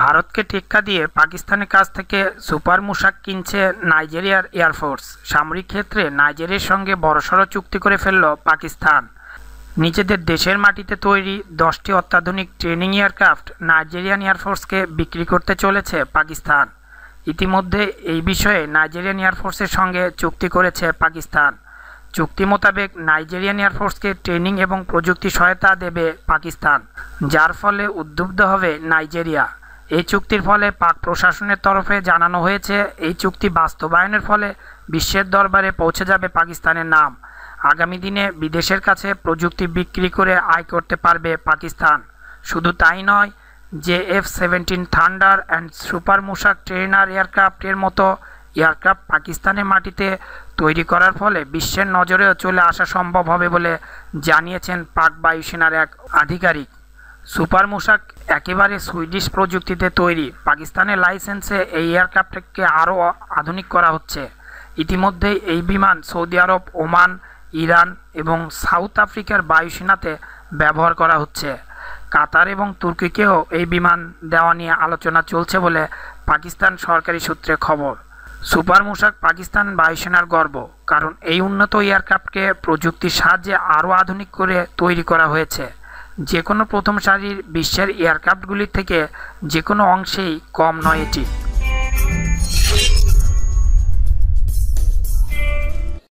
ভারতকে টেক্কা দিয়ে পাকিস্তানের কাছ থেকে সুপার মুশাক কিনছে নাইজেরিয়ার এয়ারফোর্স সামরিক ক্ষেত্রে নাইজেরিয়ার সঙ্গে বড়সড় চুক্তি করে ফেলল পাকিস্তান নিজেদের দেশের মাটিতে তৈরি দশটি অত্যাধুনিক ট্রেনিং এয়ারক্রাফট নাইজেরিয়ান এয়ারফোর্সকে বিক্রি করতে চলেছে পাকিস্তান ইতিমধ্যে এই বিষয়ে নাইজেরিয়ান এয়ারফোর্সের সঙ্গে চুক্তি করেছে পাকিস্তান চুক্তি মোতাবেক নাইজেরিয়ান এয়ারফোর্সকে ট্রেনিং এবং প্রযুক্তি সহায়তা দেবে পাকিস্তান যার ফলে উদ্বুদ্ধ হবে নাইজেরিয়া এই চুক্তির ফলে পাক প্রশাসনের তরফে জানানো হয়েছে এই চুক্তি বাস্তবায়নের ফলে বিশ্বের দরবারে পৌঁছে যাবে পাকিস্তানের নাম আগামী দিনে বিদেশের কাছে প্রযুক্তি বিক্রি করে আয় করতে পারবে পাকিস্তান শুধু তাই নয় যে F seventeen Thunder and super Mushshak trainer এয়ারক্রাফ্টের মতো এয়ারক্রাফট পাকিস্তানের মাটিতে তৈরি করার ফলে বিশ্বের নজরেও চলে আসা সম্ভব হবে বলে জানিয়েছেন পাক বায়ুসেনার এক আধিকারিক সুপার মুশাক একেবারে সুইডিশ প্রযুক্তিতে তৈরি পাকিস্তানের লাইসেন্সে এই এয়ারক্রাফটকে আরও আধুনিক করা হচ্ছে ইতিমধ্যে এই বিমান সৌদি আরব ওমান ইরান এবং সাউথ আফ্রিকার বায়ুসেনাতে ব্যবহার করা হচ্ছে কাতার এবং তুর্কিকেও এই বিমান দেওয়া নিয়ে আলোচনা চলছে বলে পাকিস্তান সরকারি সূত্রে খবর সুপার মুশাক পাকিস্তান বায়ুসেনার গর্ব কারণ এই উন্নত এয়ারক্রাফটকে প্রযুক্তির সাহায্যে আরও আধুনিক করে তৈরি করা হয়েছে যে কোনো প্রথম সারির বিশ্বের এয়ারক্রাফ্টগুলির থেকে যে কোনো অংশেই কম নয় এটি